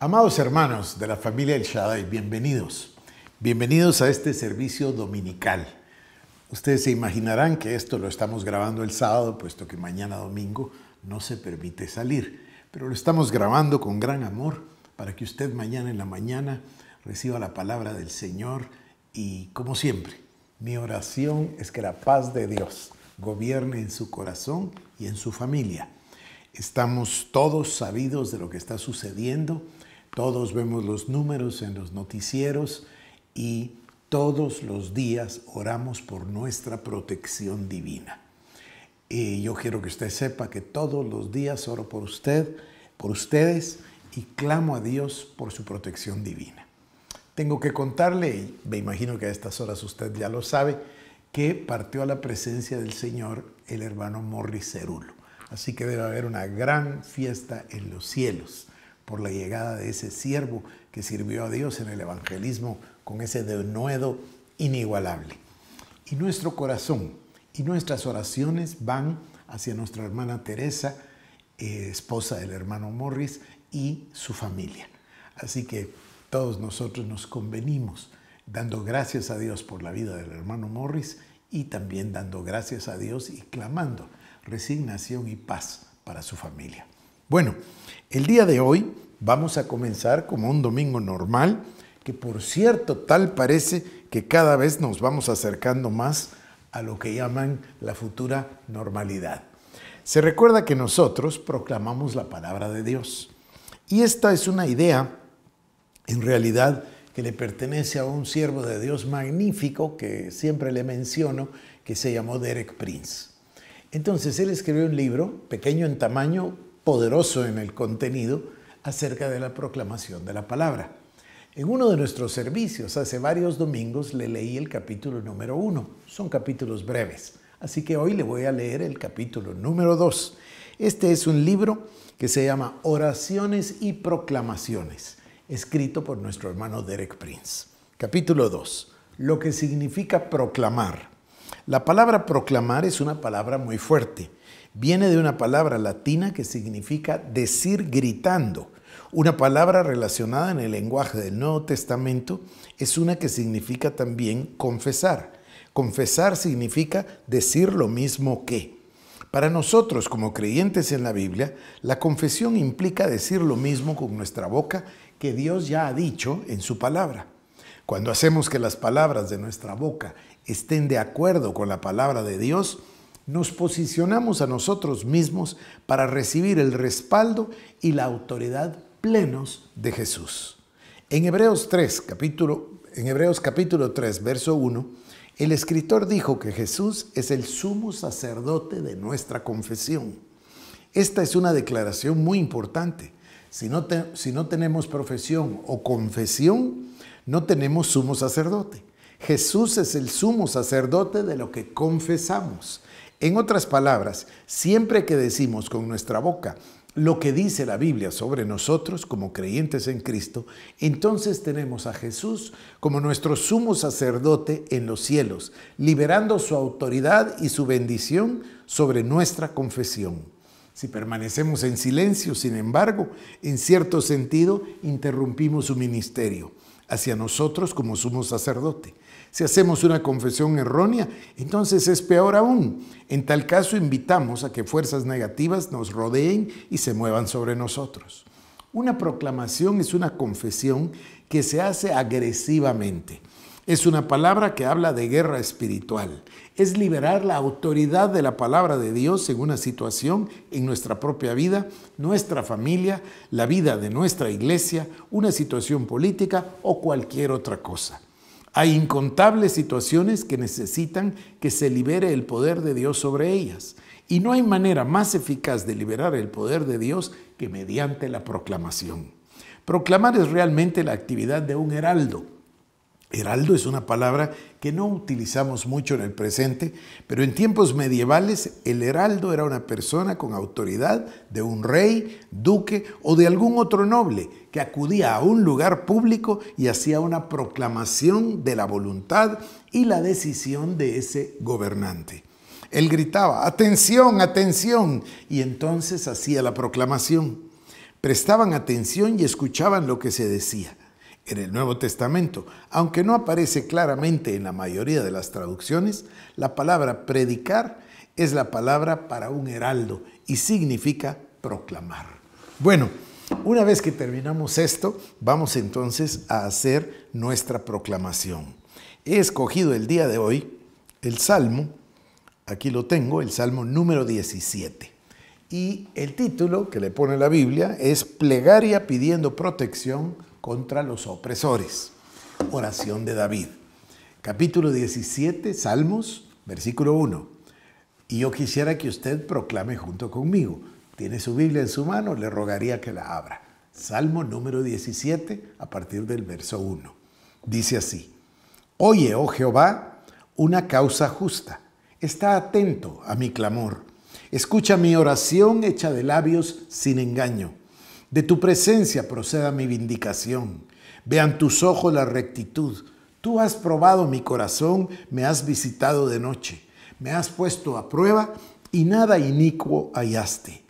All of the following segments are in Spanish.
Amados hermanos de la familia El Shaddai, bienvenidos. Bienvenidos a este servicio dominical. Ustedes se imaginarán que esto lo estamos grabando el sábado, puesto que mañana domingo no se permite salir, pero lo estamos grabando con gran amor para que usted mañana en la mañana reciba la palabra del Señor y, como siempre, mi oración es que la paz de Dios gobierne en su corazón y en su familia. Estamos todos sabidos de lo que está sucediendo todos vemos los números en los noticieros y todos los días oramos por nuestra protección divina. Y yo quiero que usted sepa que todos los días oro por usted, por ustedes y clamo a Dios por su protección divina. Tengo que contarle, me imagino que a estas horas usted ya lo sabe, que partió a la presencia del Señor el hermano Morris Cerulo. Así que debe haber una gran fiesta en los cielos por la llegada de ese siervo que sirvió a Dios en el evangelismo con ese denuedo inigualable. Y nuestro corazón y nuestras oraciones van hacia nuestra hermana Teresa, eh, esposa del hermano Morris y su familia. Así que todos nosotros nos convenimos dando gracias a Dios por la vida del hermano Morris y también dando gracias a Dios y clamando resignación y paz para su familia. Bueno, el día de hoy vamos a comenzar como un domingo normal, que por cierto tal parece que cada vez nos vamos acercando más a lo que llaman la futura normalidad. Se recuerda que nosotros proclamamos la palabra de Dios. Y esta es una idea, en realidad, que le pertenece a un siervo de Dios magnífico que siempre le menciono, que se llamó Derek Prince. Entonces, él escribió un libro, pequeño en tamaño, poderoso en el contenido acerca de la proclamación de la palabra. En uno de nuestros servicios hace varios domingos le leí el capítulo número uno. Son capítulos breves, así que hoy le voy a leer el capítulo número dos. Este es un libro que se llama Oraciones y Proclamaciones, escrito por nuestro hermano Derek Prince. Capítulo 2. Lo que significa proclamar. La palabra proclamar es una palabra muy fuerte viene de una palabra latina que significa decir gritando. Una palabra relacionada en el lenguaje del Nuevo Testamento es una que significa también confesar. Confesar significa decir lo mismo que. Para nosotros como creyentes en la Biblia, la confesión implica decir lo mismo con nuestra boca que Dios ya ha dicho en su palabra. Cuando hacemos que las palabras de nuestra boca estén de acuerdo con la palabra de Dios, nos posicionamos a nosotros mismos para recibir el respaldo y la autoridad plenos de Jesús. En Hebreos 3, capítulo, en Hebreos capítulo 3, verso 1, el escritor dijo que Jesús es el sumo sacerdote de nuestra confesión. Esta es una declaración muy importante. si no tenemos profesión o confesión, no tenemos sumo sacerdote. Jesús es el sumo sacerdote de lo que confesamos. En otras palabras, siempre que decimos con nuestra boca lo que dice la Biblia sobre nosotros como creyentes en Cristo, entonces tenemos a Jesús como nuestro sumo sacerdote en los cielos, liberando su autoridad y su bendición sobre nuestra confesión. Si permanecemos en silencio, sin embargo, en cierto sentido, interrumpimos su ministerio hacia nosotros como sumo sacerdote. Si hacemos una confesión errónea, entonces es peor aún. En tal caso, invitamos a que fuerzas negativas nos rodeen y se muevan sobre nosotros. Una proclamación es una confesión que se hace agresivamente. Es una palabra que habla de guerra espiritual. Es liberar la autoridad de la palabra de Dios en una situación, en nuestra propia vida, nuestra familia, la vida de nuestra iglesia, una situación política o cualquier otra cosa. Hay incontables situaciones que necesitan que se libere el poder de Dios sobre ellas. Y no hay manera más eficaz de liberar el poder de Dios que mediante la proclamación. Proclamar es realmente la actividad de un heraldo. Heraldo es una palabra que no utilizamos mucho en el presente, pero en tiempos medievales el heraldo era una persona con autoridad de un rey, duque o de algún otro noble que acudía a un lugar público y hacía una proclamación de la voluntad y la decisión de ese gobernante. Él gritaba, atención, atención, y entonces hacía la proclamación. Prestaban atención y escuchaban lo que se decía. En el Nuevo Testamento, aunque no aparece claramente en la mayoría de las traducciones, la palabra predicar es la palabra para un heraldo y significa proclamar. Bueno, una vez que terminamos esto, vamos entonces a hacer nuestra proclamación. He escogido el día de hoy el Salmo, aquí lo tengo, el Salmo número 17. Y el título que le pone la Biblia es Plegaria pidiendo protección contra los opresores. Oración de David. Capítulo 17, Salmos, versículo 1. Y yo quisiera que usted proclame junto conmigo tiene su Biblia en su mano, le rogaría que la abra. Salmo número 17, a partir del verso 1. Dice así, Oye, oh Jehová, una causa justa. Está atento a mi clamor. Escucha mi oración hecha de labios sin engaño. De tu presencia proceda mi vindicación. Vean tus ojos la rectitud. Tú has probado mi corazón, me has visitado de noche. Me has puesto a prueba y nada inicuo hallaste.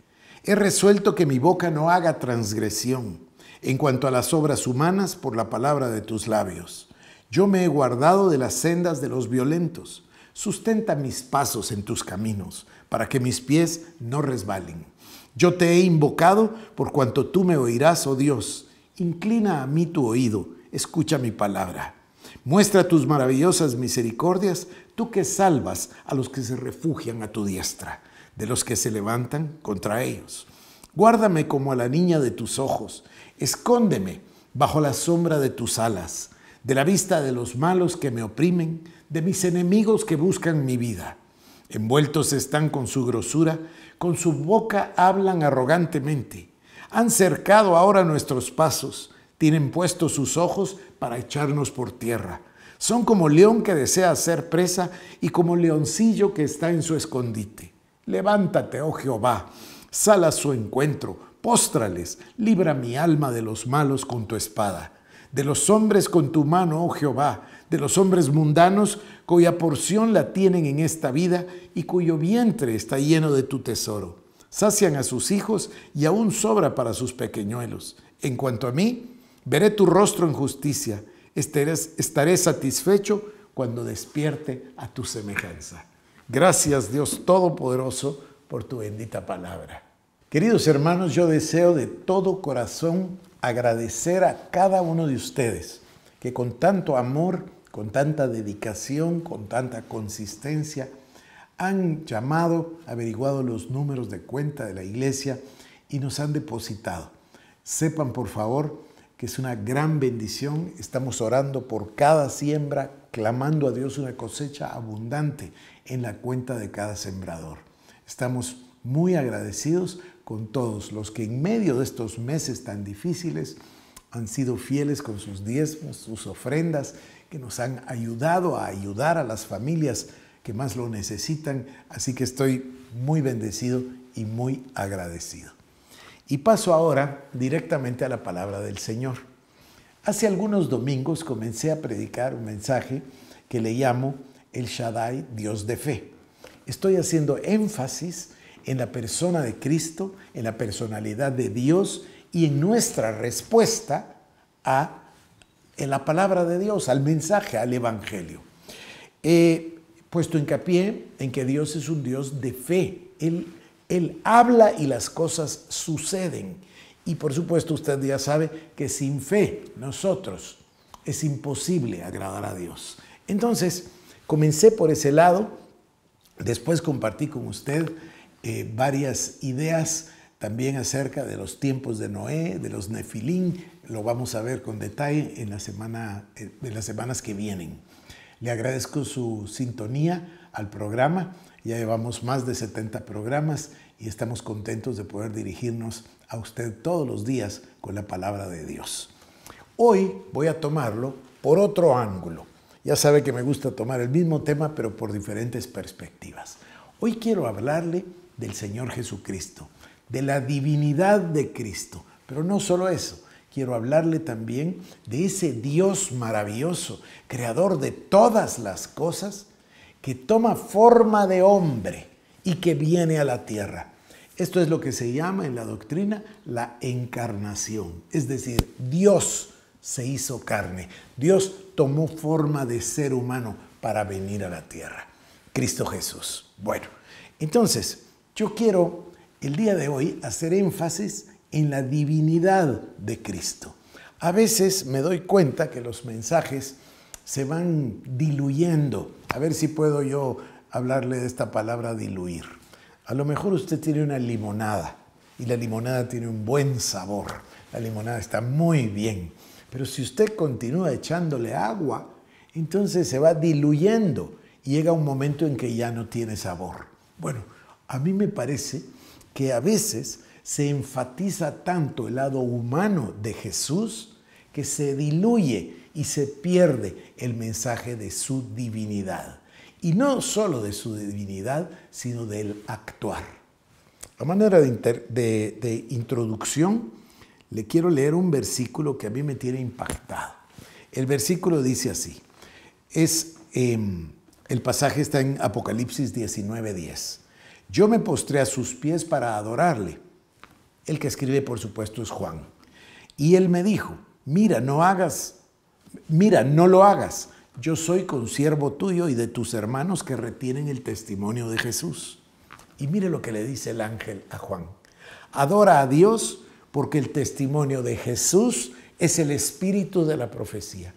He resuelto que mi boca no haga transgresión en cuanto a las obras humanas por la palabra de tus labios. Yo me he guardado de las sendas de los violentos. Sustenta mis pasos en tus caminos, para que mis pies no resbalen. Yo te he invocado por cuanto tú me oirás, oh Dios. Inclina a mí tu oído, escucha mi palabra. Muestra tus maravillosas misericordias, tú que salvas a los que se refugian a tu diestra de los que se levantan contra ellos. Guárdame como a la niña de tus ojos, escóndeme bajo la sombra de tus alas, de la vista de los malos que me oprimen, de mis enemigos que buscan mi vida. Envueltos están con su grosura, con su boca hablan arrogantemente. Han cercado ahora nuestros pasos, tienen puestos sus ojos para echarnos por tierra. Son como león que desea ser presa y como leoncillo que está en su escondite. Levántate, oh Jehová, sal a su encuentro, póstrales, libra mi alma de los malos con tu espada, de los hombres con tu mano, oh Jehová, de los hombres mundanos cuya porción la tienen en esta vida y cuyo vientre está lleno de tu tesoro. Sacian a sus hijos y aún sobra para sus pequeñuelos. En cuanto a mí, veré tu rostro en justicia, estaré, estaré satisfecho cuando despierte a tu semejanza. Gracias Dios Todopoderoso por tu bendita palabra. Queridos hermanos, yo deseo de todo corazón agradecer a cada uno de ustedes que con tanto amor, con tanta dedicación, con tanta consistencia, han llamado, averiguado los números de cuenta de la iglesia y nos han depositado. Sepan por favor es una gran bendición. Estamos orando por cada siembra, clamando a Dios una cosecha abundante en la cuenta de cada sembrador. Estamos muy agradecidos con todos los que en medio de estos meses tan difíciles han sido fieles con sus diezmos, sus ofrendas, que nos han ayudado a ayudar a las familias que más lo necesitan. Así que estoy muy bendecido y muy agradecido. Y paso ahora directamente a la palabra del Señor. Hace algunos domingos comencé a predicar un mensaje que le llamo El Shaddai, Dios de fe. Estoy haciendo énfasis en la persona de Cristo, en la personalidad de Dios y en nuestra respuesta a la palabra de Dios, al mensaje, al Evangelio. He puesto hincapié en que Dios es un Dios de fe. Él habla y las cosas suceden. Y por supuesto usted ya sabe que sin fe nosotros es imposible agradar a Dios. Entonces, comencé por ese lado, después compartí con usted eh, varias ideas también acerca de los tiempos de Noé, de los nefilín, lo vamos a ver con detalle en eh, las semanas que vienen. Le agradezco su sintonía al programa ya llevamos más de 70 programas y estamos contentos de poder dirigirnos a usted todos los días con la palabra de Dios. Hoy voy a tomarlo por otro ángulo. Ya sabe que me gusta tomar el mismo tema, pero por diferentes perspectivas. Hoy quiero hablarle del Señor Jesucristo, de la divinidad de Cristo, pero no solo eso. Quiero hablarle también de ese Dios maravilloso, creador de todas las cosas, que toma forma de hombre y que viene a la tierra. Esto es lo que se llama en la doctrina la encarnación, es decir, Dios se hizo carne, Dios tomó forma de ser humano para venir a la tierra. Cristo Jesús. Bueno, entonces yo quiero el día de hoy hacer énfasis en la divinidad de Cristo. A veces me doy cuenta que los mensajes se van diluyendo a ver si puedo yo hablarle de esta palabra diluir. A lo mejor usted tiene una limonada y la limonada tiene un buen sabor. La limonada está muy bien. Pero si usted continúa echándole agua, entonces se va diluyendo y llega un momento en que ya no tiene sabor. Bueno, a mí me parece que a veces se enfatiza tanto el lado humano de Jesús que se diluye y se pierde el mensaje de su divinidad. Y no solo de su divinidad, sino del actuar. A manera de, introducción, le quiero leer un versículo que a mí me tiene impactado. El versículo dice así, es, em, el pasaje está en Apocalipsis 19.10. Yo me postré a sus pies para adorarle. El que escribe, por supuesto, es Juan. Y él me dijo, mira, no hagas, mira, no lo hagas. Yo soy consiervo tuyo y de tus hermanos que retienen el testimonio de Jesús. Y mire lo que le dice el ángel a Juan. Adora a Dios porque el testimonio de Jesús es el espíritu de la profecía.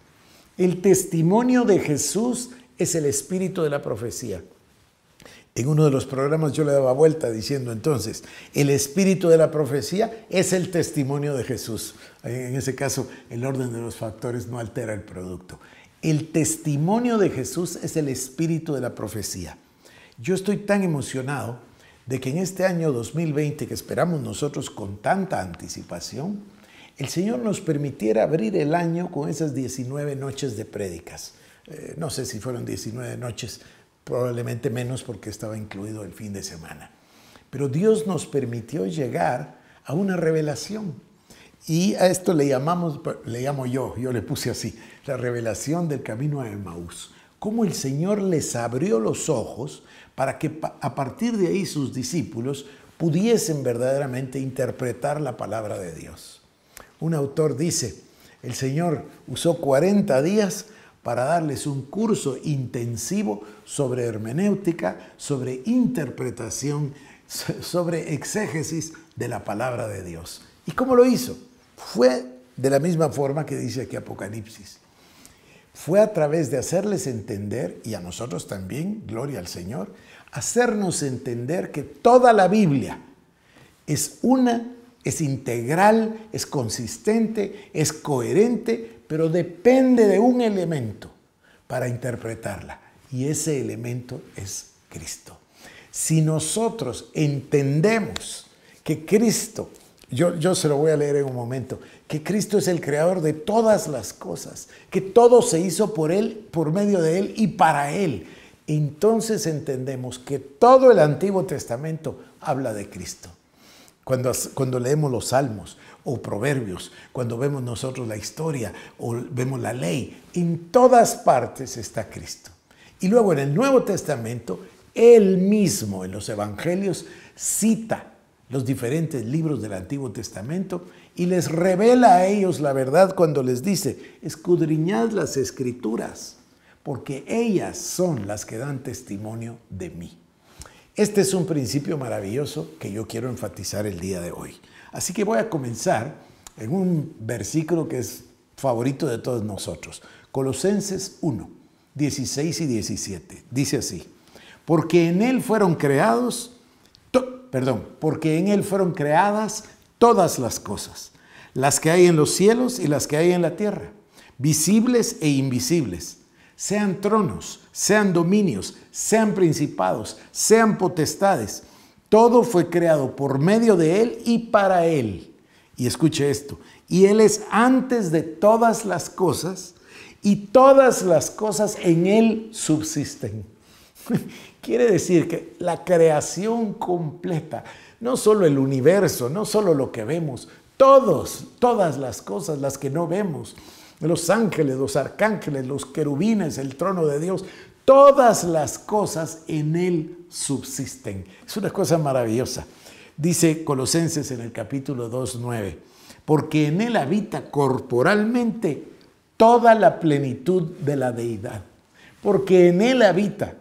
El testimonio de Jesús es el espíritu de la profecía. En uno de los programas yo le daba vuelta diciendo entonces, el espíritu de la profecía es el testimonio de Jesús. En ese caso, el orden de los factores no altera el producto. El testimonio de Jesús es el espíritu de la profecía. Yo estoy tan emocionado de que en este año 2020 que esperamos nosotros con tanta anticipación, el Señor nos permitiera abrir el año con esas 19 noches de prédicas. Eh, no sé si fueron 19 noches, probablemente menos porque estaba incluido el fin de semana. Pero Dios nos permitió llegar a una revelación. Y a esto le llamamos, le llamo yo, yo le puse así, la revelación del camino a Emaús. Cómo el Señor les abrió los ojos para que a partir de ahí sus discípulos pudiesen verdaderamente interpretar la palabra de Dios. Un autor dice, el Señor usó 40 días para darles un curso intensivo sobre hermenéutica, sobre interpretación, sobre exégesis de la palabra de Dios. ¿Y cómo lo hizo? Fue de la misma forma que dice aquí Apocalipsis. Fue a través de hacerles entender, y a nosotros también, gloria al Señor, hacernos entender que toda la Biblia es una, es integral, es consistente, es coherente pero depende de un elemento para interpretarla y ese elemento es Cristo. Si nosotros entendemos que Cristo, yo, yo, se lo voy a leer en un momento, que Cristo es el creador de todas las cosas, que todo se hizo por Él, por medio de Él y para Él, entonces entendemos que todo el Antiguo Testamento habla de Cristo. Cuando, leemos los salmos o proverbios, cuando vemos nosotros la historia o vemos la ley, en todas partes está Cristo. Y luego en el Nuevo Testamento, él mismo en los evangelios cita los diferentes libros del Antiguo Testamento y les revela a ellos la verdad cuando les dice, escudriñad las escrituras, porque ellas son las que dan testimonio de mí. Este es un principio maravilloso que yo quiero enfatizar el día de hoy. Así que voy a comenzar en un versículo que es favorito de todos nosotros. Colosenses 1, 16 y 17. Dice así, porque en Él fueron perdón, porque en Él fueron creadas todas las cosas, las que hay en los cielos y las que hay en la tierra, visibles e invisibles sean tronos, sean dominios, sean principados, sean potestades. Todo fue creado por medio de Él y para Él. Y escuche esto, y Él es antes de todas las cosas, y todas las cosas en Él subsisten. Quiere decir que la creación completa, no solo el universo, no solo lo que vemos, todos, todas las cosas, las que no vemos, los ángeles, los arcángeles, los querubines, el trono de Dios, todas las cosas en Él subsisten. Es una cosa maravillosa. Dice Colosenses en el capítulo 2.9, porque en Él habita corporalmente toda la plenitud de la deidad, porque en Él habita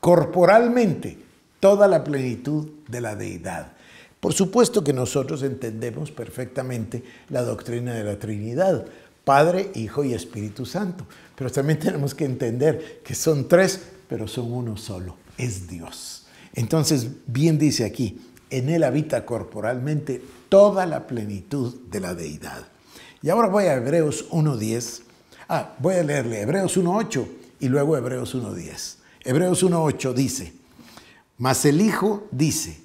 corporalmente toda la plenitud de la deidad. Por supuesto que nosotros entendemos perfectamente la doctrina de la Trinidad, Padre, Hijo y Espíritu Santo, pero también tenemos que entender que son tres, pero son uno solo, es Dios. Entonces, bien dice aquí, en Él habita corporalmente toda la plenitud de la deidad. Y ahora voy a Hebreos 1.10. Ah, voy a leerle Hebreos 1.8 y luego Hebreos 1.10. Hebreos 1.8 dice, mas el Hijo dice,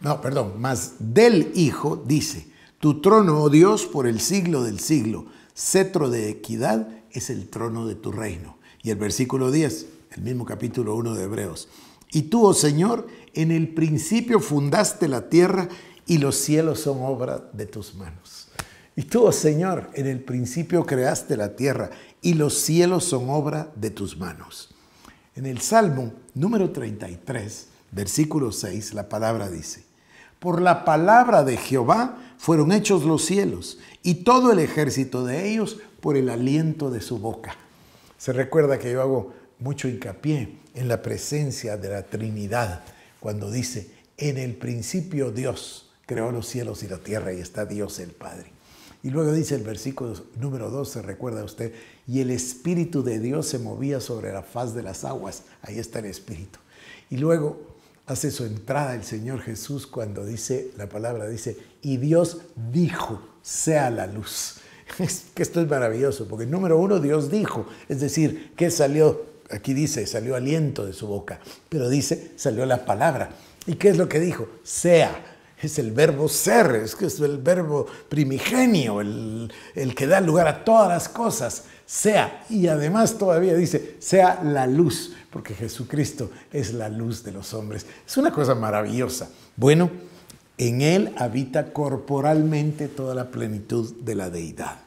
no, perdón, más del Hijo, dice, tu trono, oh Dios, por el siglo del siglo, cetro de equidad es el trono de tu reino. Y el versículo 10, el mismo capítulo 1 de Hebreos. Y tú, oh Señor, en el principio fundaste la tierra y los cielos son obra de tus manos. Y tú, oh Señor, en el principio creaste la tierra y los cielos son obra de tus manos. En el Salmo número 33, versículo 6, la palabra dice, por la palabra de Jehová fueron hechos los cielos y todo el ejército de ellos por el aliento de su boca. Se recuerda que yo hago mucho hincapié en la presencia de la Trinidad cuando dice, en el principio Dios creó los cielos y la tierra y está Dios el Padre. Y luego dice el versículo número 2, se recuerda usted, y el Espíritu de Dios se movía sobre la faz de las aguas. Ahí está el Espíritu. Y luego hace su entrada el Señor Jesús cuando dice, la palabra dice, y Dios dijo, sea la luz. que esto es maravilloso, porque número uno, Dios dijo, es decir, que salió, aquí dice, salió aliento de su boca, pero dice, salió la palabra. ¿Y qué es lo que dijo? Sea. Es el verbo ser, es que es el verbo primigenio, el, el que da lugar a todas las cosas, sea. Y además todavía dice, sea la luz porque Jesucristo es la luz de los hombres. Es una cosa maravillosa. Bueno, en Él habita corporalmente toda la plenitud de la deidad.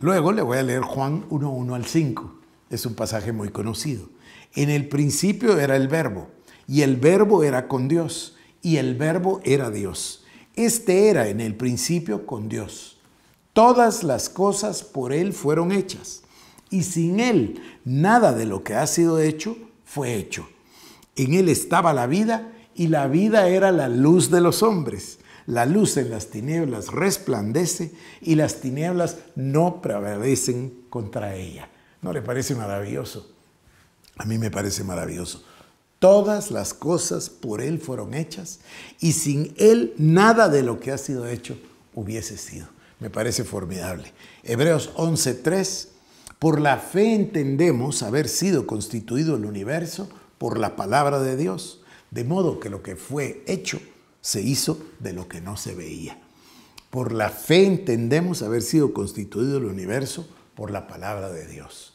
Luego le voy a leer Juan 1.1 al 5. Es un pasaje muy conocido. En el principio era el verbo, y el verbo era con Dios, y el verbo era Dios. Este era en el principio con Dios. Todas las cosas por Él fueron hechas y sin Él nada de lo que ha sido hecho fue hecho. En Él estaba la vida y la vida era la luz de los hombres. La luz en las tinieblas resplandece y las tinieblas no prevalecen contra ella. ¿No le parece maravilloso? A mí me parece maravilloso. Todas las cosas por Él fueron hechas y sin Él nada de lo que ha sido hecho hubiese sido. Me parece formidable. Hebreos 11.3 por la fe entendemos haber sido constituido el universo por la palabra de Dios, de modo que lo que fue hecho se hizo de lo que no se veía. Por la fe entendemos haber sido constituido el universo por la palabra de Dios.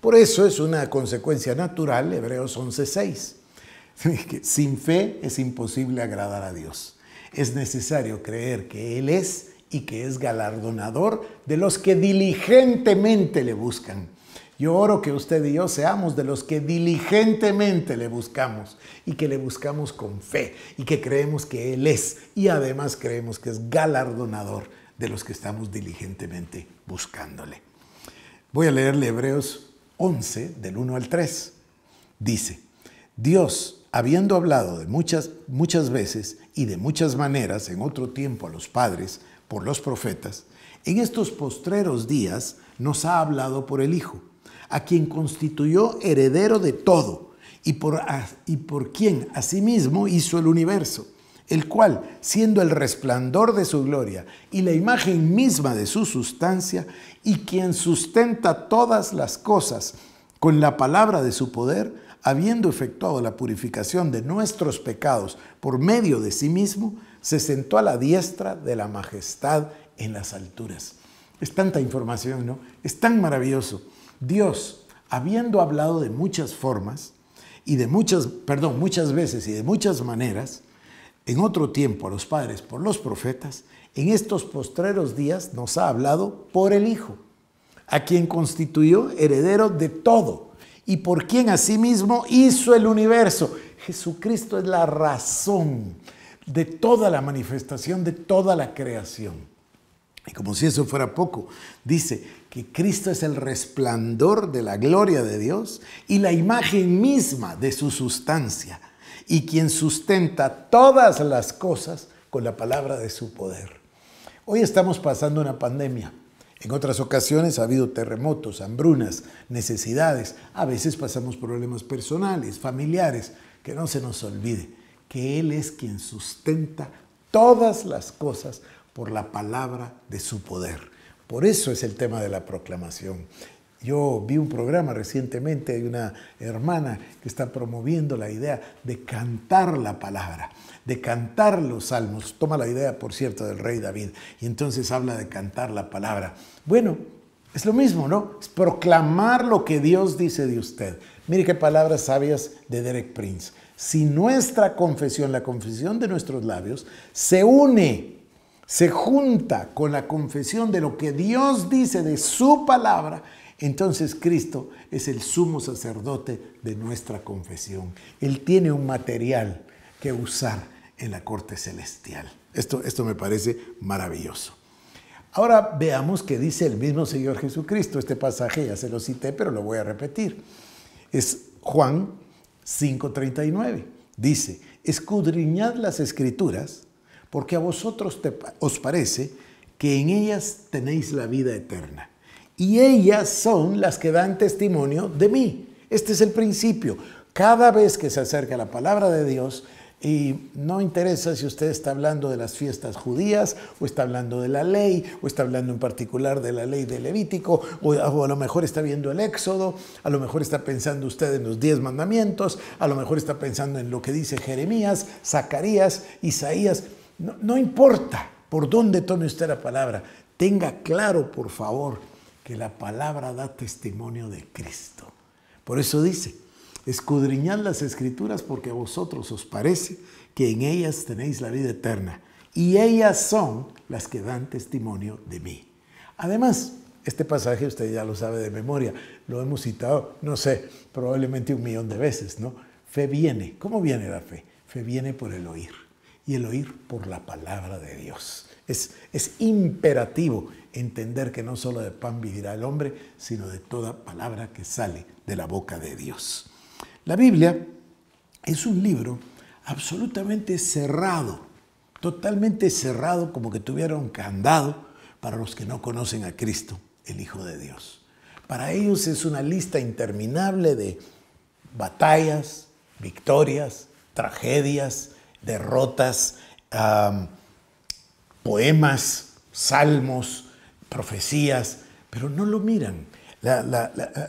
Por eso es una consecuencia natural, Hebreos 11:6. Sin fe es imposible agradar a Dios. Es necesario creer que Él es y que es galardonador de los que diligentemente le buscan. Yo oro que usted y yo seamos de los que diligentemente le buscamos y que le buscamos con fe y que creemos que Él es y además creemos que es galardonador de los que estamos diligentemente buscándole. Voy a leerle Hebreos 11 del 1 al 3. Dice, Dios, habiendo hablado de muchas, muchas veces y de muchas maneras en otro tiempo a los padres, por los profetas, en estos postreros días nos ha hablado por el Hijo, a quien constituyó heredero de todo y por, y por quien asimismo hizo el universo, el cual, siendo el resplandor de su gloria y la imagen misma de su sustancia, y quien sustenta todas las cosas con la palabra de su poder, habiendo efectuado la purificación de nuestros pecados por medio de sí mismo, se sentó a la diestra de la majestad en las alturas. Es tanta información, ¿no? Es tan maravilloso. Dios, habiendo hablado de muchas formas y de muchas, perdón, muchas veces y de muchas maneras, en otro tiempo a los padres por los profetas, en estos postreros días nos ha hablado por el Hijo, a quien constituyó heredero de todo y por quien asimismo hizo el universo. Jesucristo es la razón de toda la manifestación, de toda la creación. Y como si eso fuera poco, dice que Cristo es el resplandor de la gloria de Dios y la imagen misma de su sustancia, y quien sustenta todas las cosas con la palabra de su poder. Hoy estamos pasando una pandemia. En otras ocasiones ha habido terremotos, hambrunas, necesidades. A veces pasamos problemas personales, familiares, que no se nos olvide que Él es quien sustenta todas las cosas por la palabra de su poder. Por eso es el tema de la proclamación. Yo vi un programa recientemente hay una hermana que está promoviendo la idea de cantar la palabra, de cantar los salmos. Toma la idea, por cierto, del rey David. Y entonces habla de cantar la palabra. Bueno, es lo mismo, ¿no? Es proclamar lo que Dios dice de usted. Mire qué palabras sabias de Derek Prince si nuestra confesión, la confesión de nuestros labios, se une, se junta con la confesión de lo que Dios dice de su palabra, entonces Cristo es el sumo sacerdote de nuestra confesión. Él tiene un material que usar en la corte celestial. Esto, esto me parece maravilloso. Ahora veamos qué dice el mismo Señor Jesucristo. Este pasaje ya se lo cité, pero lo voy a repetir. Es Juan 5.39. Dice, escudriñad las escrituras, porque a vosotros os parece que en ellas tenéis la vida eterna. Y ellas son las que dan testimonio de mí. Este es el principio. Cada vez que se acerca la palabra de Dios, y no interesa si usted está hablando de las fiestas judías, o está hablando de la ley, o está hablando en particular de la ley de Levítico, o, a lo mejor está viendo el Éxodo, a lo mejor está pensando usted en los diez mandamientos, a lo mejor está pensando en lo que dice Jeremías, Zacarías, Isaías. No, no importa por dónde tome usted la palabra, tenga claro, por favor, que la palabra da testimonio de Cristo. Por eso dice, escudriñad las escrituras porque a vosotros os parece que en ellas tenéis la vida eterna, y ellas son las que dan testimonio de mí. Además, este pasaje usted ya lo sabe de memoria, lo hemos citado, no sé, probablemente un millón de veces, ¿no? Fe viene. ¿Cómo viene la fe? Fe viene por el oír y el oír por la palabra de Dios. Es, es imperativo entender que no solo de pan vivirá el hombre, sino de toda palabra que sale de la boca de Dios. La Biblia es un libro absolutamente cerrado, totalmente cerrado, como que tuviera un candado para los que no conocen a Cristo, el Hijo de Dios. Para ellos es una lista interminable de batallas, victorias, tragedias, derrotas, poemas, salmos, profecías, pero no lo miran. Ah,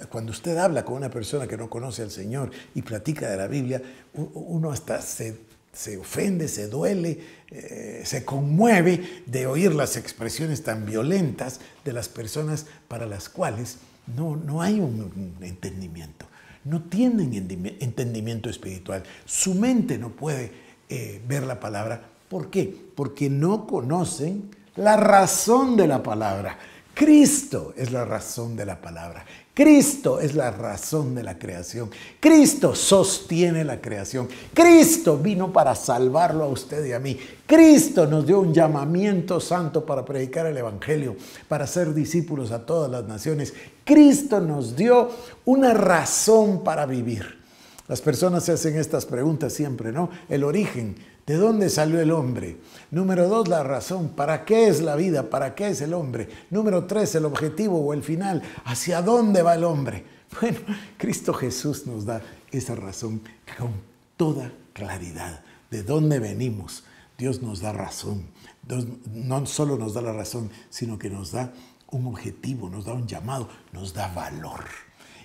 cuando usted habla con una persona que no conoce al Señor y platica de la Biblia, uno hasta se, ofende, se duele, eh, se conmueve de oír las expresiones tan violentas de las personas para las cuales no, hay un entendimiento. No tienen entendimiento espiritual. Su mente no puede eh, ver la palabra. ¿Por qué? Porque no conocen la razón de la palabra. Cristo es la razón de la palabra. Cristo es la razón de la creación. Cristo sostiene la creación. Cristo vino para salvarlo a usted y a mí. Cristo nos dio un llamamiento santo para predicar el Evangelio, para ser discípulos a todas las naciones. Cristo nos dio una razón para vivir. Las personas se hacen estas preguntas siempre, ¿no? El origen ¿De dónde salió el hombre? Número dos, la razón. ¿Para qué es la vida? ¿Para qué es el hombre? Número tres, el objetivo o el final. ¿Hacia dónde va el hombre? Bueno, Cristo Jesús nos da esa razón con toda claridad. ¿De dónde venimos? Dios nos da razón. Dios no solo nos da la razón, sino que nos da un objetivo, nos da un llamado, nos da valor.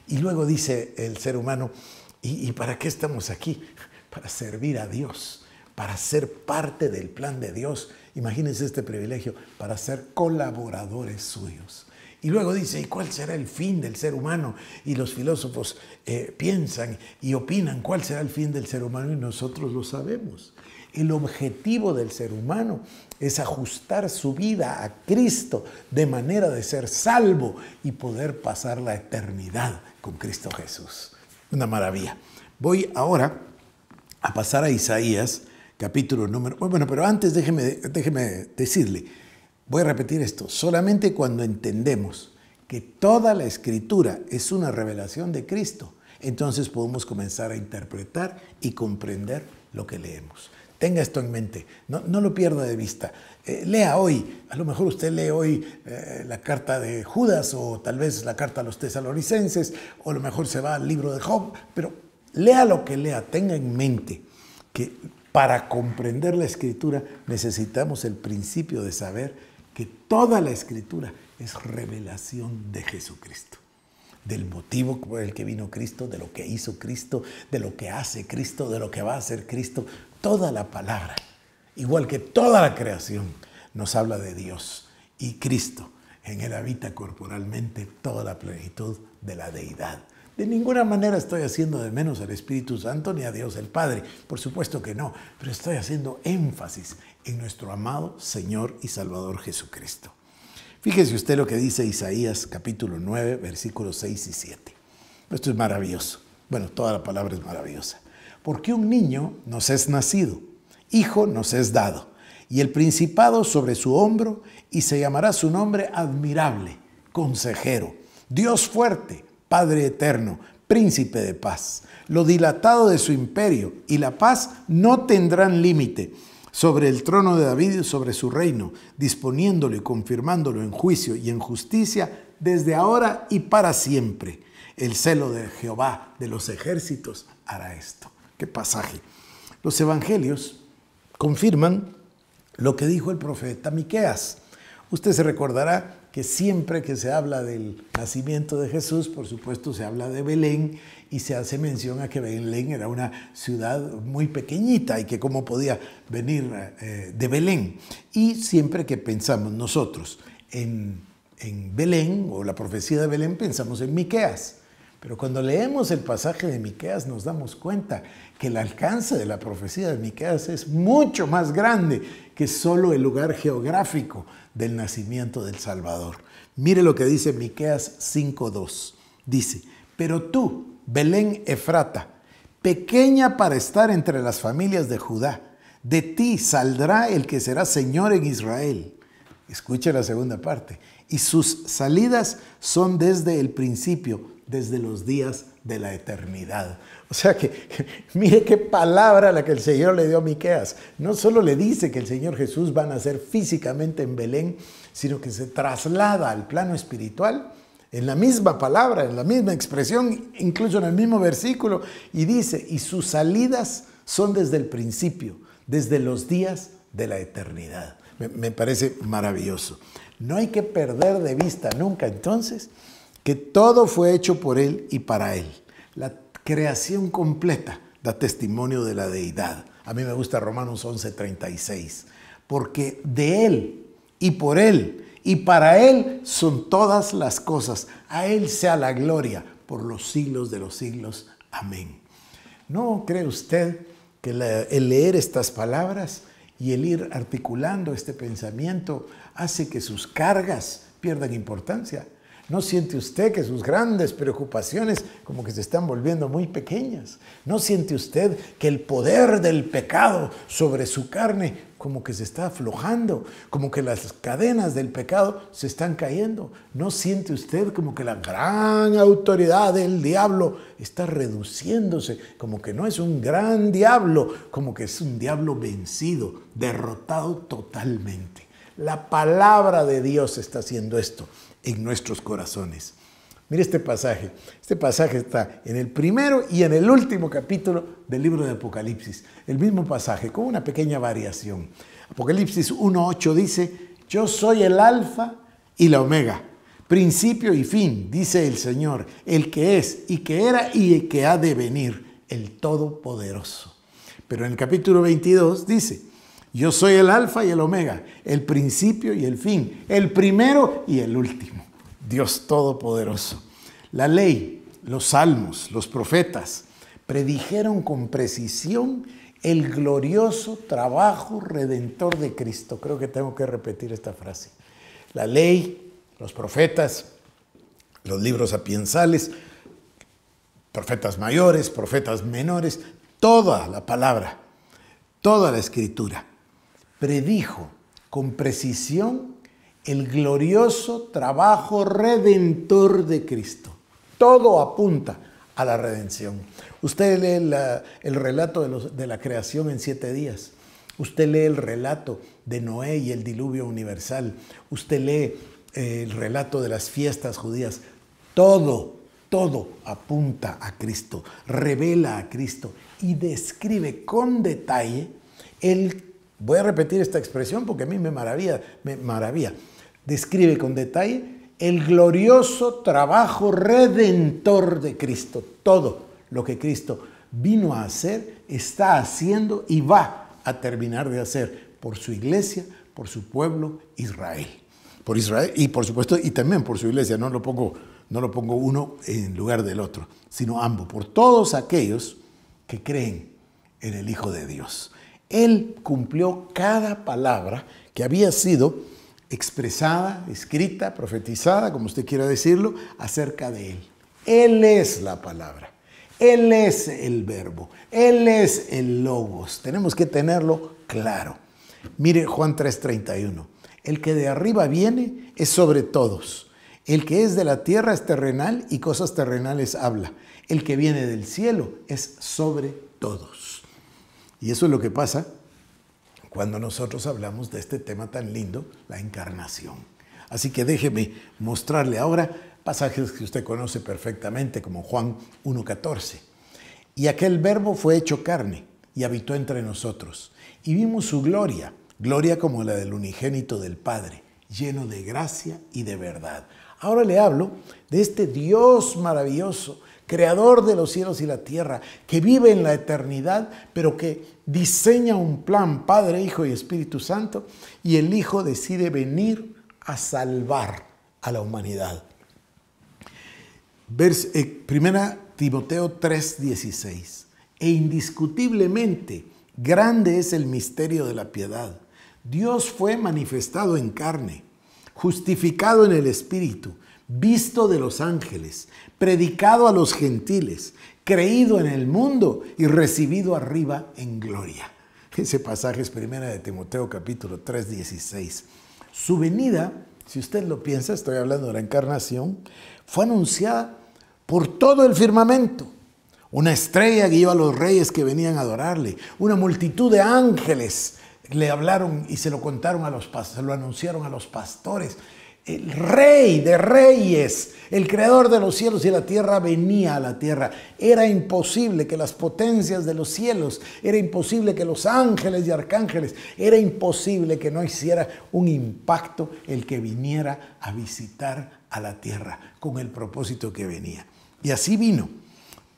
Y luego dice el ser humano, ¿y, y para qué estamos aquí? Para servir a Dios para ser parte del plan de Dios. Imagínense este privilegio, para ser colaboradores suyos. Y luego dice, ¿y cuál será el fin del ser humano? Y los filósofos eh, piensan y opinan cuál será el fin del ser humano y nosotros lo sabemos. El objetivo del ser humano es ajustar su vida a Cristo de manera de ser salvo y poder pasar la eternidad con Cristo Jesús. Una maravilla. Voy ahora a pasar a Isaías capítulo número... Bueno, pero antes déjeme, déjeme decirle, voy a repetir esto, solamente cuando entendemos que toda la escritura es una revelación de Cristo, entonces podemos comenzar a interpretar y comprender lo que leemos. Tenga esto en mente, no, lo pierda de vista. Eh, lea hoy, a lo mejor usted lee hoy eh, la carta de Judas o tal vez la carta a los tesalonicenses o a lo mejor se va al libro de Job, pero lea lo que lea, tenga en mente que para comprender la escritura necesitamos el principio de saber que toda la escritura es revelación de Jesucristo, del motivo por el que vino Cristo, de lo que hizo Cristo, de lo que hace Cristo, de lo que va a hacer Cristo. Toda la palabra, igual que toda la creación, nos habla de Dios y Cristo. En él habita corporalmente toda la plenitud de la deidad. De ninguna manera estoy haciendo de menos al Espíritu Santo ni a Dios el Padre, por supuesto que no, pero estoy haciendo énfasis en nuestro amado Señor y Salvador Jesucristo. Fíjese usted lo que dice Isaías capítulo 9, versículos 6 y 7. Esto es maravilloso. Bueno, toda la palabra es maravillosa. Porque un niño nos es nacido, hijo nos es dado, y el principado sobre su hombro, y se llamará su nombre admirable, consejero, Dios fuerte Padre eterno, príncipe de paz. Lo dilatado de su imperio y la paz no tendrán límite sobre el trono de David y sobre su reino, disponiéndolo y confirmándolo en juicio y en justicia desde ahora y para siempre. El celo de Jehová de los ejércitos hará esto. Qué pasaje. Los evangelios confirman lo que dijo el profeta Miqueas. Usted se recordará que siempre que se habla del nacimiento de Jesús, por supuesto se habla de Belén y se hace mención a que Belén era una ciudad muy pequeñita y que cómo podía venir eh, de Belén. Y siempre que pensamos nosotros en, en Belén o la profecía de Belén, pensamos en Miqueas. Pero cuando leemos el pasaje de Miqueas nos damos cuenta que el alcance de la profecía de Miqueas es mucho más grande que solo el lugar geográfico del nacimiento del Salvador. Mire lo que dice Miqueas 5:2. Dice, "Pero tú, Belén Efrata, pequeña para estar entre las familias de Judá, de ti saldrá el que será señor en Israel." Escuche la segunda parte y sus salidas son desde el principio, desde los días de la eternidad. O sea que mire qué palabra la que el Señor le dio a Miqueas. No solo le dice que el Señor Jesús va a nacer físicamente en Belén, sino que se traslada al plano espiritual en la misma palabra, en la misma expresión, incluso en el mismo versículo, y dice, y sus salidas son desde el principio, desde los días de la eternidad. Me, me parece maravilloso. No hay que perder de vista nunca entonces que todo fue hecho por Él y para Él. La creación completa da testimonio de la deidad. A mí me gusta Romanos 11:36, porque de Él y por Él y para Él son todas las cosas. A Él sea la gloria por los siglos de los siglos. Amén. ¿No cree usted que el leer estas palabras y el ir articulando este pensamiento hace que sus cargas pierdan importancia. ¿No siente usted que sus grandes preocupaciones como que se están volviendo muy pequeñas? ¿No siente usted que el poder del pecado sobre su carne como que se está aflojando, como que las cadenas del pecado se están cayendo. ¿No siente usted como que la gran autoridad del diablo está reduciéndose? Como que no es un gran diablo, como que es un diablo vencido, derrotado totalmente. La palabra de Dios está haciendo esto en nuestros corazones. Mire este pasaje. Este pasaje está en el primero y en el último capítulo del libro de Apocalipsis. El mismo pasaje, con una pequeña variación. Apocalipsis 1.8 dice, yo soy el alfa y la omega, principio y fin, dice el Señor, el que es y que era y el que ha de venir, el Todopoderoso. Pero en el capítulo 22 dice, yo soy el alfa y el omega, el principio y el fin, el primero y el último. Dios Todopoderoso. La ley, los salmos, los profetas, predijeron con precisión el glorioso trabajo redentor de Cristo. Creo que tengo que repetir esta frase. La ley, los profetas, los libros apiensales, profetas mayores, profetas menores, toda la palabra, toda la escritura, predijo con precisión el glorioso trabajo redentor de Cristo. Todo apunta a la redención. Usted lee el relato de, de la creación en siete días. Usted lee el relato de Noé y el diluvio universal. Usted lee eh, el relato de las fiestas judías. Todo, todo apunta a Cristo, revela a Cristo y describe con detalle el Voy a repetir esta expresión porque a mí me maravilla, me maravilla. Describe con detalle el glorioso trabajo redentor de Cristo. Todo lo que Cristo vino a hacer, está haciendo y va a terminar de hacer por su iglesia, por su pueblo, Israel. Por Israel y por supuesto y también por su iglesia, no lo pongo no lo pongo uno en lugar del otro, sino ambos, por todos aquellos que creen en el Hijo de Dios. Él cumplió cada palabra que había sido expresada, escrita, profetizada, como usted quiera decirlo, acerca de Él. Él es la palabra. Él es el verbo. Él es el logos. Tenemos que tenerlo claro. Mire Juan 3:31. El que de arriba viene es sobre todos. El que es de la tierra es terrenal y cosas terrenales habla. El que viene del cielo es sobre todos. Y eso es lo que pasa cuando nosotros hablamos de este tema tan lindo, la encarnación. Así que déjeme mostrarle ahora pasajes que usted conoce perfectamente, como Juan 1.14. Y aquel verbo fue hecho carne y habitó entre nosotros. Y vimos su gloria, gloria como la del unigénito del Padre, lleno de gracia y de verdad. Ahora le hablo de este Dios maravilloso creador de los cielos y la tierra, que vive en la eternidad, pero que diseña un plan, Padre, Hijo y Espíritu Santo, y el Hijo decide venir a salvar a la humanidad. Eh, primera Timoteo 3:16. E indiscutiblemente grande es el misterio de la piedad. Dios fue manifestado en carne, justificado en el Espíritu visto de los ángeles, predicado a los gentiles, creído en el mundo y recibido arriba en gloria. Ese pasaje es primera de Timoteo capítulo 3, 16. Su venida, si usted lo piensa, estoy hablando de la encarnación, fue anunciada por todo el firmamento. Una estrella guió a los reyes que venían a adorarle. Una multitud de ángeles le hablaron y se lo contaron a los se lo anunciaron a los pastores el rey de reyes, el creador de los cielos y la tierra venía a la tierra. Era imposible que las potencias de los cielos, era imposible que los ángeles y arcángeles, era imposible que no hiciera un impacto el que viniera a visitar a la tierra con el propósito que venía. Y así vino.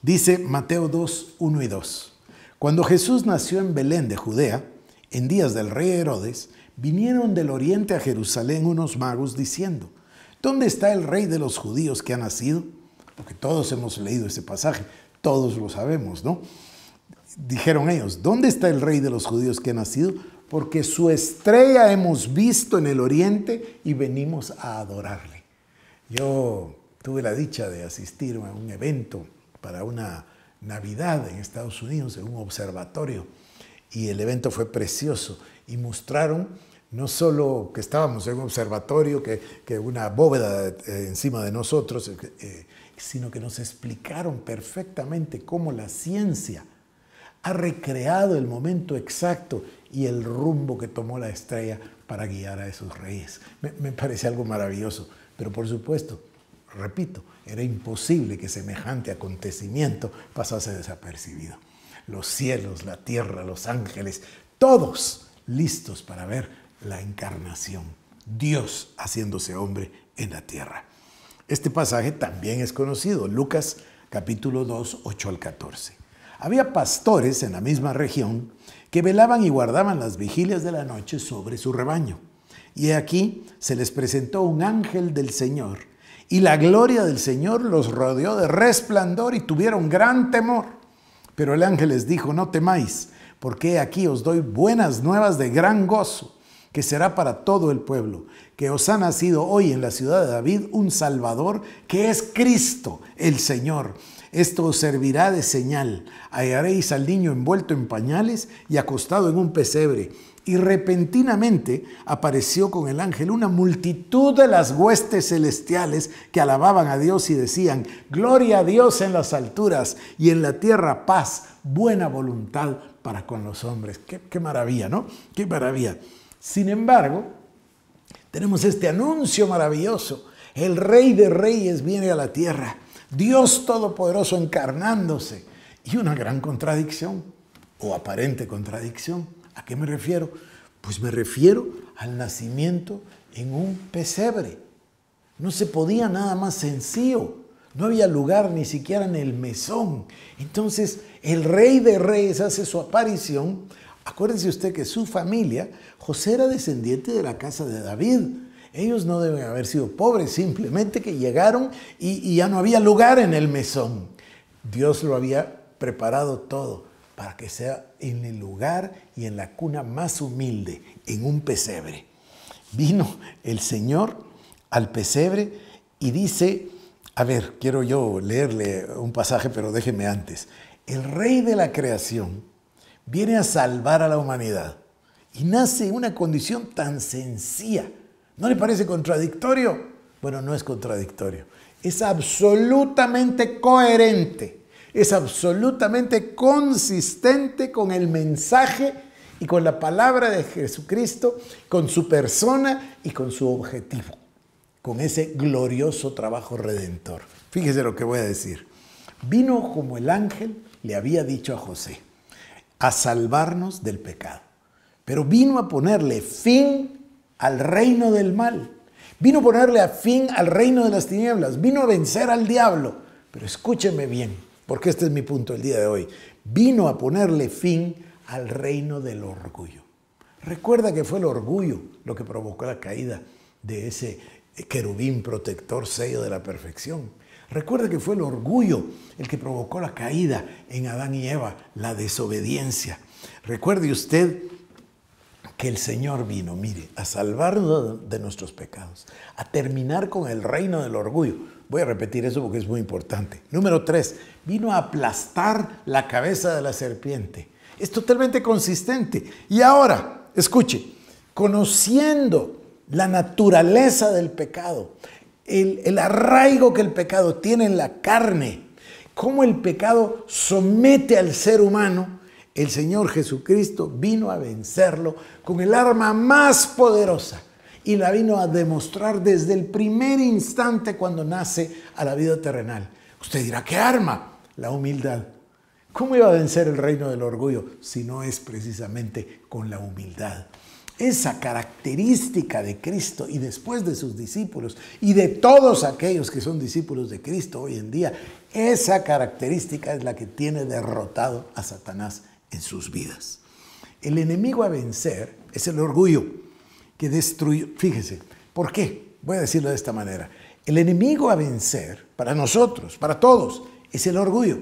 Dice Mateo 2, 1 y 2. Cuando Jesús nació en Belén de Judea, en días del rey Herodes, vinieron del oriente a Jerusalén unos magos diciendo, ¿dónde está el rey de los judíos que ha nacido? Porque todos hemos leído ese pasaje, todos lo sabemos, ¿no? Dijeron ellos, ¿dónde está el rey de los judíos que ha nacido? Porque su estrella hemos visto en el oriente y venimos a adorarle. Yo tuve la dicha de asistir a un evento para una Navidad en Estados Unidos, en un observatorio, y el evento fue precioso y mostraron no solo que estábamos en un observatorio, que, una bóveda eh, encima de nosotros, eh, eh, sino que nos explicaron perfectamente cómo la ciencia ha recreado el momento exacto y el rumbo que tomó la estrella para guiar a esos reyes. Me, me parece algo maravilloso, pero por supuesto, repito, era imposible que semejante acontecimiento pasase desapercibido. Los cielos, la tierra, los ángeles, todos listos para ver la encarnación, Dios haciéndose hombre en la tierra. Este pasaje también es conocido, Lucas capítulo 2, 8 al 14. Había pastores en la misma región que velaban y guardaban las vigilias de la noche sobre su rebaño. Y aquí se les presentó un ángel del Señor, y la gloria del Señor los rodeó de resplandor y tuvieron gran temor. Pero el ángel les dijo, no temáis, porque aquí os doy buenas nuevas de gran gozo que será para todo el pueblo, que os ha nacido hoy en la ciudad de David un Salvador, que es Cristo el Señor. Esto os servirá de señal. Hallaréis al niño envuelto en pañales y acostado en un pesebre. Y repentinamente apareció con el ángel una multitud de las huestes celestiales que alababan a Dios y decían, Gloria a Dios en las alturas y en la tierra paz, buena voluntad para con los hombres. qué maravilla, ¿no? Qué maravilla. Sin embargo, tenemos este anuncio maravilloso. El rey de reyes viene a la tierra. Dios Todopoderoso encarnándose. Y una gran contradicción, o aparente contradicción. ¿A qué me refiero? Pues me refiero al nacimiento en un pesebre. No se podía nada más sencillo. No había lugar ni siquiera en el mesón. Entonces el rey de reyes hace su aparición Acuérdense usted que su familia, José era descendiente de la casa de David. Ellos no deben haber sido pobres, simplemente que llegaron y, ya no había lugar en el mesón. Dios lo había preparado todo para que sea en el lugar y en la cuna más humilde, en un pesebre. Vino el Señor al pesebre y dice, a ver, quiero yo leerle un pasaje, pero déjeme antes. El rey de la creación viene a salvar a la humanidad. Y nace en una condición tan sencilla. ¿No le parece contradictorio? Bueno, no es contradictorio. Es absolutamente coherente. Es absolutamente consistente con el mensaje y con la palabra de Jesucristo, con su persona y con su objetivo, con ese glorioso trabajo redentor. Fíjese lo que voy a decir. Vino como el ángel le había dicho a José a salvarnos del pecado, pero vino a ponerle fin al reino del mal, vino a ponerle fin al reino de las tinieblas, vino a vencer al diablo. Pero escúcheme bien, porque este es mi punto el día de hoy. Vino a ponerle fin al reino del orgullo. Recuerda que fue el orgullo lo que provocó la caída de ese querubín protector, sello de la perfección. Recuerda que fue el orgullo el que provocó la caída en Adán y Eva, la desobediencia. Recuerde usted que el Señor vino, mire, a salvarnos de nuestros pecados, a terminar con el reino del orgullo. Voy a repetir eso porque es muy importante. Número tres, vino a aplastar la cabeza de la serpiente. Es totalmente consistente. Y ahora, escuche, conociendo la naturaleza del pecado, el, arraigo que el pecado tiene en la carne, cómo el pecado somete al ser humano, el Señor Jesucristo vino a vencerlo con el arma más poderosa y la vino a demostrar desde el primer instante cuando nace a la vida terrenal. Usted dirá, ¿qué arma? La humildad. ¿Cómo iba a vencer el reino del orgullo si no es precisamente con la humildad? esa característica de Cristo y después de sus discípulos y de todos aquellos que son discípulos de Cristo hoy en día, esa característica es la que tiene derrotado a Satanás en sus vidas. El enemigo a vencer es el orgullo que destruyó. Fíjese, ¿por qué? Voy a decirlo de esta manera. El enemigo a vencer para nosotros, para todos, es el orgullo.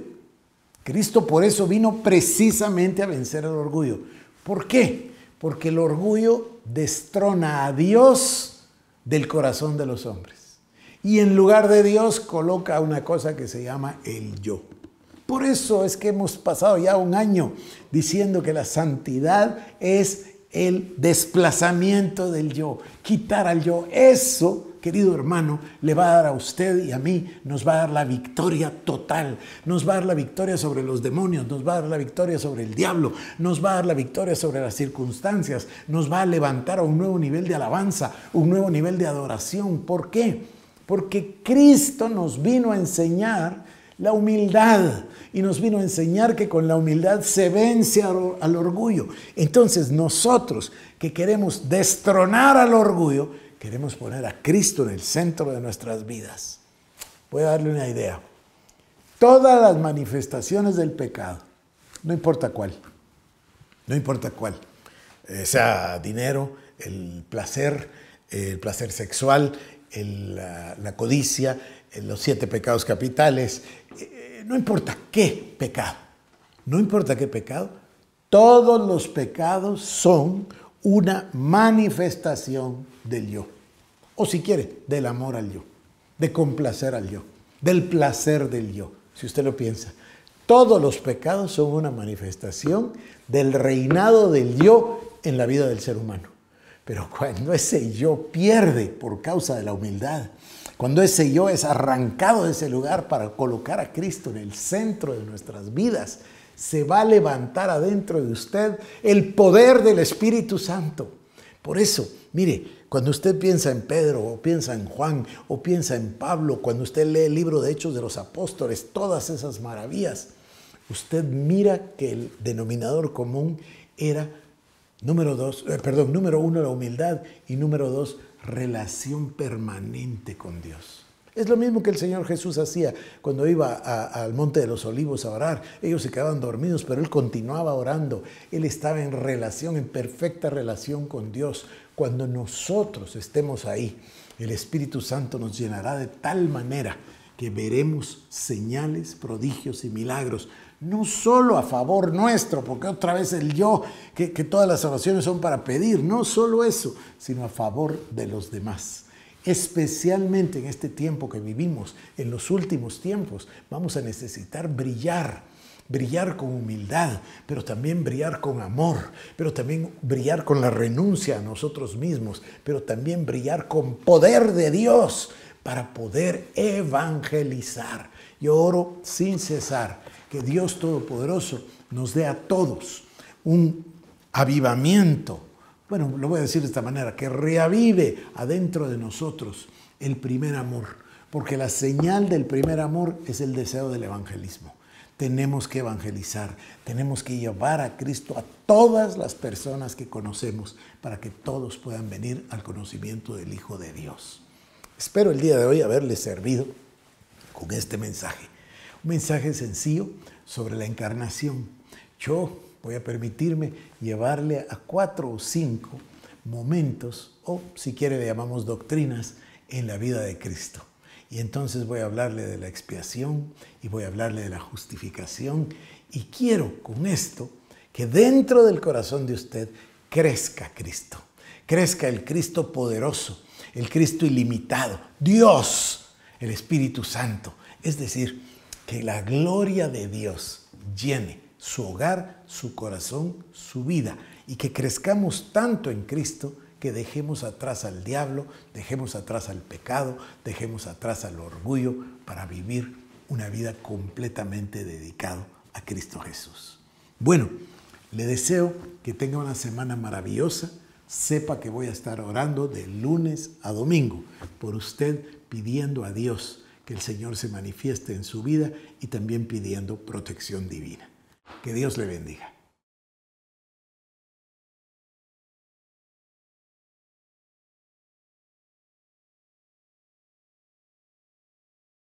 Cristo por eso vino precisamente a vencer el orgullo. ¿Por qué? porque el orgullo destrona a Dios del corazón de los hombres. Y en lugar de Dios coloca una cosa que se llama el yo. Por eso es que hemos pasado ya un año diciendo que la santidad es el desplazamiento del yo, quitar al yo. Eso, querido hermano, le va a dar a usted y a mí, nos va a dar la victoria total, nos va a dar la victoria sobre los demonios, nos va a dar la victoria sobre el diablo, nos va a dar la victoria sobre las circunstancias, nos va a levantar a un nuevo nivel de alabanza, un nuevo nivel de adoración. ¿Por qué? Porque Cristo nos vino a enseñar la humildad y nos vino a enseñar que con la humildad se vence al orgullo. Entonces nosotros que queremos destronar al orgullo, queremos poner a Cristo en el centro de nuestras vidas. Voy a darle una idea. Todas las manifestaciones del pecado, no importa cuál, no importa cuál, eh, sea dinero, el placer, eh, el placer sexual, la, la, codicia, eh, los siete pecados capitales, no importa qué pecado, no importa qué pecado, todos los pecados son una manifestación del yo. O si quiere, del amor al yo, de complacer al yo, del placer del yo, si usted lo piensa. Todos los pecados son una manifestación del reinado del yo en la vida del ser humano. Pero cuando ese yo pierde por causa de la humildad, cuando ese yo es arrancado de ese lugar para colocar a Cristo en el centro de nuestras vidas, se va a levantar adentro de usted el poder del Espíritu Santo. Por eso, mire, cuando usted piensa en Pedro o piensa en Juan o piensa en Pablo, cuando usted lee el libro de Hechos de los Apóstoles, todas esas maravillas, usted mira que el denominador común era número dos, eh, perdón, número uno la humildad y número dos relación permanente con Dios. Es lo mismo que el Señor Jesús hacía cuando iba al Monte de los Olivos a orar. Ellos se quedaban dormidos, pero Él continuaba orando. Él estaba en relación, en perfecta relación con Dios. Cuando nosotros estemos ahí, el Espíritu Santo nos llenará de tal manera que veremos señales, prodigios y milagros no solo a favor nuestro, porque otra vez el yo, que, todas las oraciones son para pedir, no solo eso, sino a favor de los demás. Especialmente en este tiempo que vivimos, en los últimos tiempos, vamos a necesitar brillar, brillar con humildad, pero también brillar con amor, pero también brillar con la renuncia a nosotros mismos, pero también brillar con poder de Dios para poder evangelizar. Yo oro sin cesar que Dios Todopoderoso nos dé a todos un avivamiento. Bueno, lo voy a decir de esta manera, que reavive adentro de nosotros el primer amor. Porque la señal del primer amor es el deseo del evangelismo. Tenemos que evangelizar, tenemos que llevar a Cristo a todas las personas que conocemos para que todos puedan venir al conocimiento del Hijo de Dios. Espero el día de hoy haberles servido con este mensaje. Un mensaje sencillo sobre la encarnación. Yo voy a permitirme llevarle a cuatro o cinco momentos, o si quiere le llamamos doctrinas, en la vida de Cristo. Y entonces voy a hablarle de la expiación y voy a hablarle de la justificación. Y quiero con esto que dentro del corazón de usted crezca Cristo. Crezca el Cristo poderoso, el Cristo ilimitado, Dios, el Espíritu Santo. Es decir, que la gloria de Dios llene su hogar, su corazón, su vida y que crezcamos tanto en Cristo que dejemos atrás al diablo, dejemos atrás al pecado, dejemos atrás al orgullo para vivir una vida completamente dedicado a Cristo Jesús. Bueno, le deseo que tenga una semana maravillosa. Sepa que voy a estar orando de lunes a domingo por usted pidiendo a Dios que el Señor se manifieste en su vida y también pidiendo protección divina. Que Dios le bendiga.